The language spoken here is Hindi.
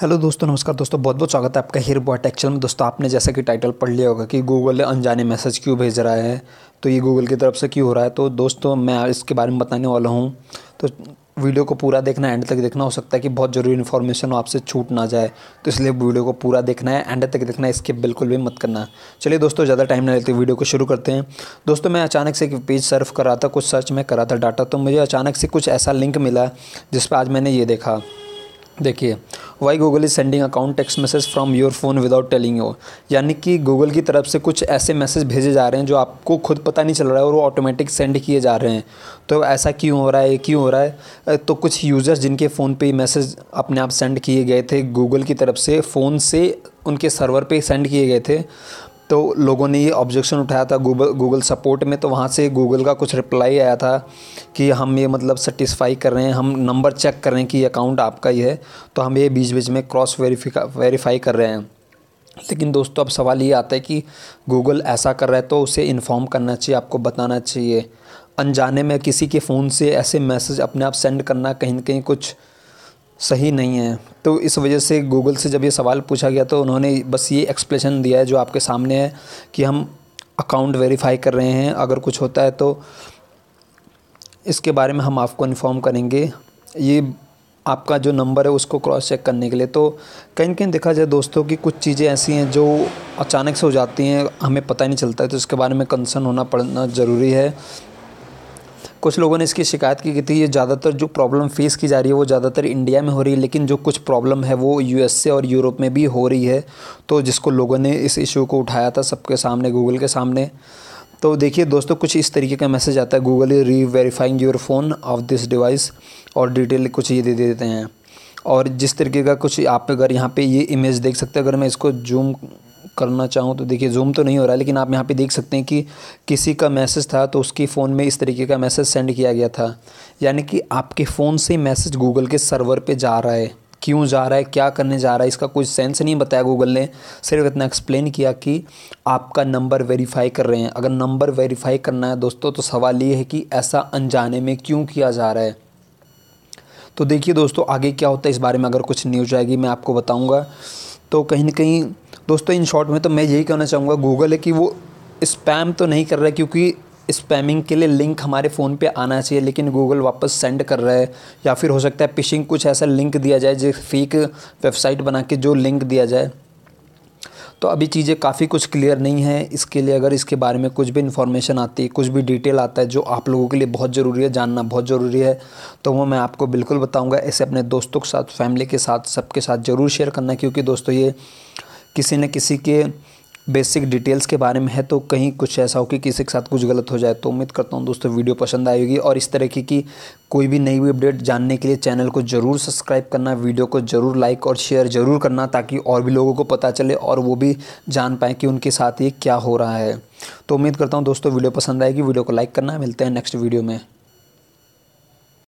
हेलो दोस्तों नमस्कार दोस्तों बहुत बहुत स्वागत है आपका हेयर बॉय टेक्चर में दोस्तों आपने जैसा कि टाइटल पढ़ लिया होगा कि गूगल ने अनजाने मैसेज क्यों भेज रहा है तो ये गूगल की तरफ से क्यों हो रहा है तो दोस्तों मैं इसके बारे में बताने वाला हूँ तो वीडियो को पूरा देखना एंड तक देखना हो सकता है कि बहुत ज़रूरी इन्फॉर्मेशन हो आपसे छूट ना जाए तो इसलिए वीडियो को पूरा देखना है एंड तक देखना है इसके बिल्कुल भी मत करना चलिए दोस्तों ज़्यादा टाइम ना लेते वीडियो को शुरू करते हैं दोस्तों मैं अचानक से एक पेज सर्फ कर रहा था कुछ सर्च में करा था डाटा तो मुझे अचानक से कुछ ऐसा लिंक मिला जिस पर आज मैंने ये देखा देखिए why Google is sending account text message from your phone without telling you यानी कि गूगल की तरफ से कुछ ऐसे मैसेज भेजे जा रहे हैं जो आपको खुद पता नहीं चल रहा है और वो ऑटोमेटिक सेंड किए जा रहे हैं तो ऐसा क्यों हो रहा है क्यों हो रहा है तो कुछ यूज़र्स जिनके फ़ोन पे मैसेज अपने आप सेंड किए गए थे गूगल की तरफ से फ़ोन से उनके सर्वर पे सेंड किए गए थे तो लोगों ने ये ऑब्जेक्शन उठाया था गूगल गूगल सपोर्ट में तो वहाँ से गूगल का कुछ रिप्लाई आया था कि हम ये मतलब सेटिस्फाई कर रहे हैं हम नंबर चेक कर रहे हैं कि अकाउंट आपका ही है तो हम ये बीच बीच में क्रॉस वेरीफिका वेरीफाई कर रहे हैं लेकिन दोस्तों अब सवाल ये आता है कि गूगल ऐसा कर रहा है तो उसे इन्फॉर्म करना चाहिए आपको बताना चाहिए अनजाने में किसी के फ़ोन से ऐसे मैसेज अपने आप सेंड करना कहीं ना कहीं कुछ सही नहीं है तो इस वजह से गूगल से जब ये सवाल पूछा गया तो उन्होंने बस ये एक्सप्लेशन दिया है जो आपके सामने है कि हम अकाउंट वेरीफाई कर रहे हैं अगर कुछ होता है तो इसके बारे में हम आपको इन्फॉर्म करेंगे ये आपका जो नंबर है उसको क्रॉस चेक करने के लिए तो कहीं कहीं देखा जाए दोस्तों कि कुछ चीज़ें ऐसी हैं जो अचानक से हो जाती हैं हमें पता ही नहीं चलता है तो इसके बारे में कंसर्न होना पड़ना ज़रूरी है कुछ लोगों ने इसकी शिकायत की थी ये ज़्यादातर जो प्रॉब्लम फेस की जा रही है वो ज़्यादातर इंडिया में हो रही है लेकिन जो कुछ प्रॉब्लम है वो यू और यूरोप में भी हो रही है तो जिसको लोगों ने इस इशू को उठाया था सबके सामने गूगल के सामने तो देखिए दोस्तों कुछ इस तरीके का मैसेज आता है Google reverifying your phone of this device और डिटेल कुछ ये दे देते हैं और जिस तरीके का कुछ आप अगर यहाँ पे ये इमेज देख सकते हैं अगर मैं इसको जूम करना चाहूँ तो देखिए जूम तो नहीं हो रहा लेकिन आप यहाँ पे देख सकते हैं कि किसी का मैसेज था तो उसकी फ़ोन में इस तरीके का मैसेज सेंड किया गया था यानी कि आपके फ़ोन से मैसेज गूगल के सर्वर पे जा रहा है क्यों जा रहा है क्या करने जा रहा है इसका कोई सेंस नहीं बताया गूगल ने सिर्फ इतना एक्सप्लेन किया कि आपका नंबर वेरीफाई कर रहे हैं अगर नंबर वेरीफाई करना है दोस्तों तो सवाल ये है कि ऐसा अनजाने में क्यों किया जा रहा है तो देखिए दोस्तों आगे क्या होता है इस बारे में अगर कुछ न्यूज आएगी मैं आपको बताऊँगा तो कहीं ना कहीं दोस्तों इन शॉर्ट में तो मैं यही कहना चाहूँगा गूगल है कि वो स्पैम तो नहीं कर रहा है क्योंकि स्पैमिंग के लिए लिंक हमारे फ़ोन पे आना चाहिए लेकिन गूगल वापस सेंड कर रहा है या फिर हो सकता है पिशिंग कुछ ऐसा लिंक दिया जाए जिस फेक वेबसाइट बना के जो लिंक दिया जाए तो अभी चीज़ें काफ़ी कुछ क्लियर नहीं है इसके लिए अगर इसके बारे में कुछ भी इन्फॉर्मेशन आती है कुछ भी डिटेल आता है जो आप लोगों के लिए बहुत ज़रूरी है जानना बहुत ज़रूरी है तो वो मैं आपको बिल्कुल बताऊँगा ऐसे अपने दोस्तों के साथ फैमिली के साथ सबके साथ ज़रूर शेयर करना क्योंकि दोस्तों ये किसी न किसी के बेसिक डिटेल्स के बारे में है तो कहीं कुछ ऐसा हो कि किसी के साथ कुछ गलत हो जाए तो उम्मीद करता हूँ दोस्तों वीडियो पसंद आएगी और इस तरह की कोई भी नई अपडेट जानने के लिए चैनल को ज़रूर सब्सक्राइब करना वीडियो को ज़रूर लाइक और शेयर ज़रूर करना ताकि और भी लोगों को पता चले और वो भी जान पाएँ कि उनके साथ ये क्या हो रहा है तो उम्मीद करता हूँ दोस्तों वीडियो पसंद आएगी वीडियो को लाइक करना मिलते हैं नेक्स्ट वीडियो में